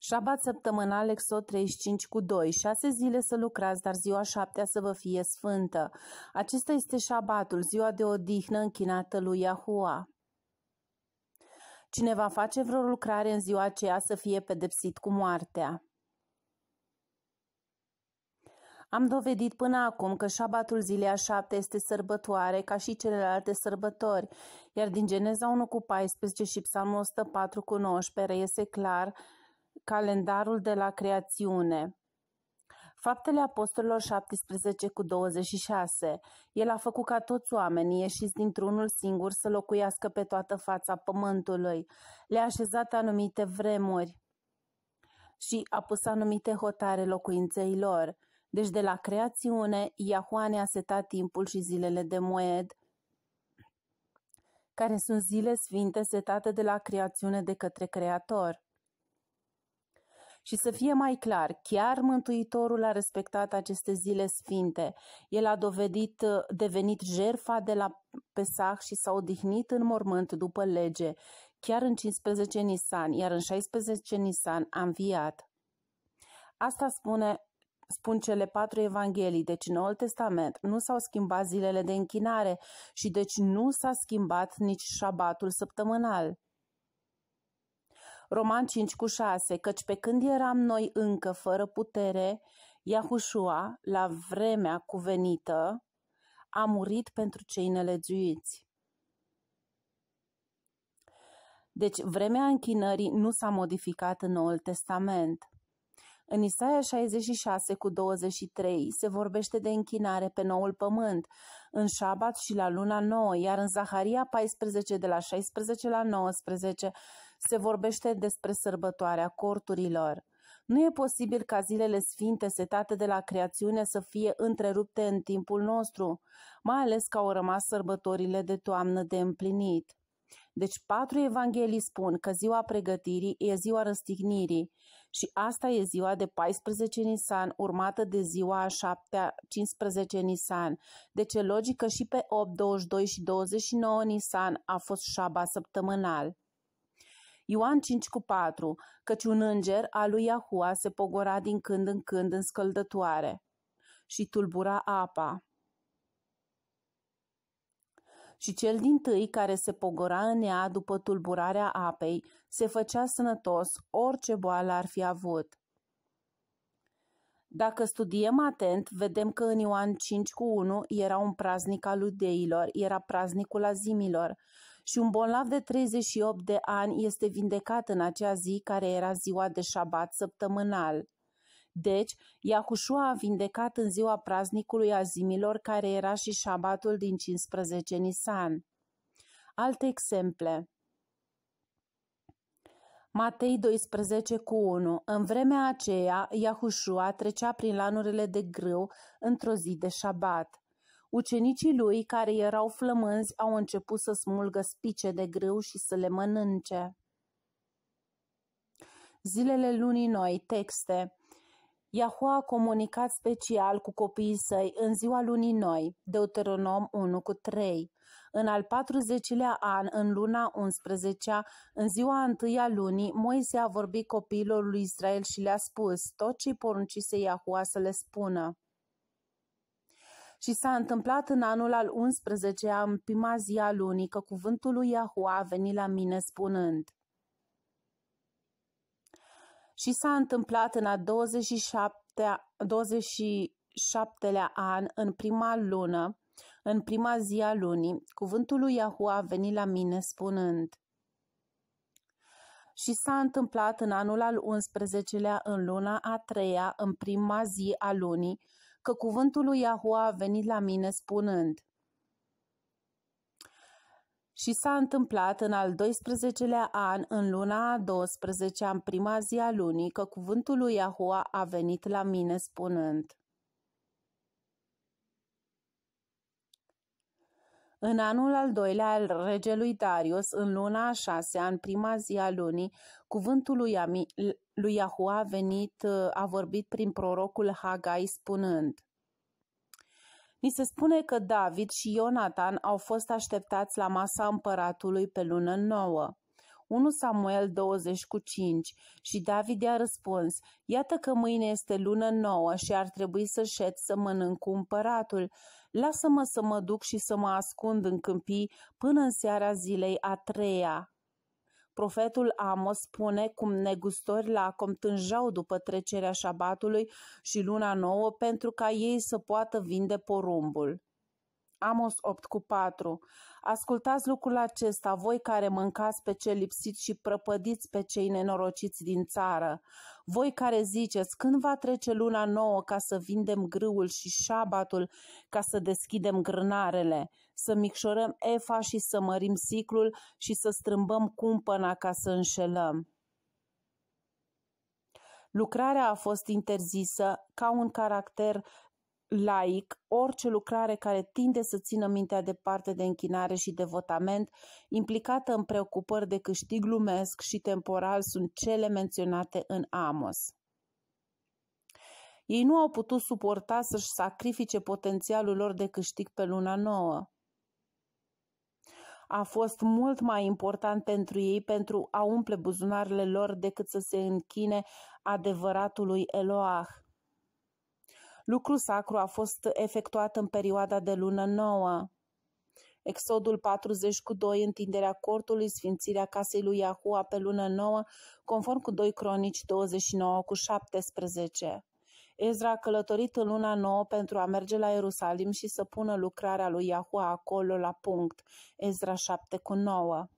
Șabat săptămânal Exo 35 cu 2, Șase zile să lucrați, dar ziua șaptea să vă fie sfântă. Acesta este șabatul, ziua de odihnă închinată lui Yahua. Cine va face vreo lucrare în ziua aceea să fie pedepsit cu moartea. Am dovedit până acum că șabatul zilei a șapte este sărbătoare ca și celelalte sărbători, iar din Geneza 1 cu 14 și Psalmul 104 cu 19 reiese clar Calendarul de la creațiune Faptele Apostolilor 17 cu 26 El a făcut ca toți oamenii ieșiți dintr-unul singur să locuiască pe toată fața pământului. Le-a așezat anumite vremuri și a pus anumite hotare locuinței lor. Deci de la creațiune, Iahoane a setat timpul și zilele de moed, care sunt zile sfinte setate de la creațiune de către Creator. Și să fie mai clar, chiar Mântuitorul a respectat aceste zile sfinte. El a dovedit, uh, devenit jerfa de la Pesach și s-a odihnit în mormânt după lege, chiar în 15 Nisan, iar în 16 Nisan a înviat. Asta spune spun cele patru evanghelii, deci în Noul Testament, nu s-au schimbat zilele de închinare și deci nu s-a schimbat nici șabatul săptămânal. Roman 5 cu 6, căci pe când eram noi încă fără putere, Iahușua, la vremea cuvenită, a murit pentru cei nelegiuiți. Deci, vremea închinării nu s-a modificat în Noul Testament. În Isaia 66 cu 23 se vorbește de închinare pe noul pământ, în șabat și la luna nouă, iar în Zaharia 14 de la 16 la 19 se vorbește despre sărbătoarea corturilor. Nu e posibil ca zilele sfinte setate de la creațiune să fie întrerupte în timpul nostru, mai ales că au rămas sărbătorile de toamnă de împlinit. Deci patru evanghelii spun că ziua pregătirii e ziua răstignirii și asta e ziua de 14 Nisan, urmată de ziua a 7 15 Nisan. Deci e logică și pe 8, 22 și 29 Nisan a fost șaba săptămânal. Ioan 5 cu 4, căci un înger al lui Iahua se pogora din când în când în scăldătoare și tulbura apa. Și cel din tâi care se pogora în ea după tulburarea apei se făcea sănătos orice boală ar fi avut. Dacă studiem atent, vedem că în Ioan 5 cu 1 era un praznic al udeilor, era praznicul azimilor și un bolnav de 38 de ani este vindecat în acea zi care era ziua de șabat săptămânal. Deci, Iahușua a vindecat în ziua praznicului azimilor care era și șabatul din 15 Nisan. Alte exemple Matei 12 cu 1 În vremea aceea, Iahușua trecea prin lanurile de grâu într-o zi de șabat. Ucenicii lui, care erau flămânzi, au început să smulgă spice de grâu și să le mănânce. Zilele lunii noi, texte Iahua a comunicat special cu copiii săi în ziua lunii noi, Deuteronom 1 cu 3. În al 40-lea an, în luna 11 în ziua întâia lunii, Moise a vorbit copiilor lui Israel și le-a spus tot ce-i poruncise Iahua să le spună. Și s-a întâmplat în anul al 11-a, în prima zi a lunii, că cuvântul lui Iahua a venit la mine spunând, și s-a întâmplat în a 27-a, 27-lea an, în prima lună, în prima zi a lunii, cuvântul lui Iahua a venit la mine spunând, și s-a întâmplat în anul al 11-lea, în luna a treia, în prima zi a lunii, că cuvântul lui Yahua a venit la mine spunând și s-a întâmplat în al 12-lea an, în luna a 12-a, în prima zi a lunii, că cuvântul lui Yahua a venit la mine spunând În anul al doilea al regelui Darius, în luna a șasea, în prima zi a lunii, cuvântul lui, Ami, lui Yahua a venit, a vorbit prin prorocul Hagai spunând Ni se spune că David și Ionatan au fost așteptați la masa împăratului pe lună nouă. 1 Samuel 20 cu 5 și David i-a răspuns, Iată că mâine este lună nouă și ar trebui să șed să mănânc cu împăratul Lasă-mă să mă duc și să mă ascund în câmpii până în seara zilei a treia. Profetul Amos spune cum negustori la tânjau după trecerea șabatului și luna nouă pentru ca ei să poată vinde porumbul. Amos 8 cu 4. Ascultați lucrul acesta, voi care mâncați pe cei lipsiți și prăpădiți pe cei nenorociți din țară. Voi care ziceți, când va trece luna nouă ca să vindem grâul și șabatul ca să deschidem grânarele, să micșorăm efa și să mărim siclul și să strâmbăm cumpăna ca să înșelăm. Lucrarea a fost interzisă ca un caracter laic orice lucrare care tinde să țină mintea departe de închinare și devotament, implicată în preocupări de câștig lumesc și temporal, sunt cele menționate în Amos. Ei nu au putut suporta să-și sacrifice potențialul lor de câștig pe luna nouă. A fost mult mai important pentru ei pentru a umple buzunarele lor decât să se închine adevăratului Eloah – Lucru sacru a fost efectuat în perioada de lună nouă. Exodul 40 cu 2, întinderea cortului, sfințirea casei lui Iahua pe lună nouă, conform cu 2 cronici 29 cu 17. Ezra a călătorit în luna nouă pentru a merge la Ierusalim și să pună lucrarea lui Iahua acolo la punct. Ezra 7 cu 9.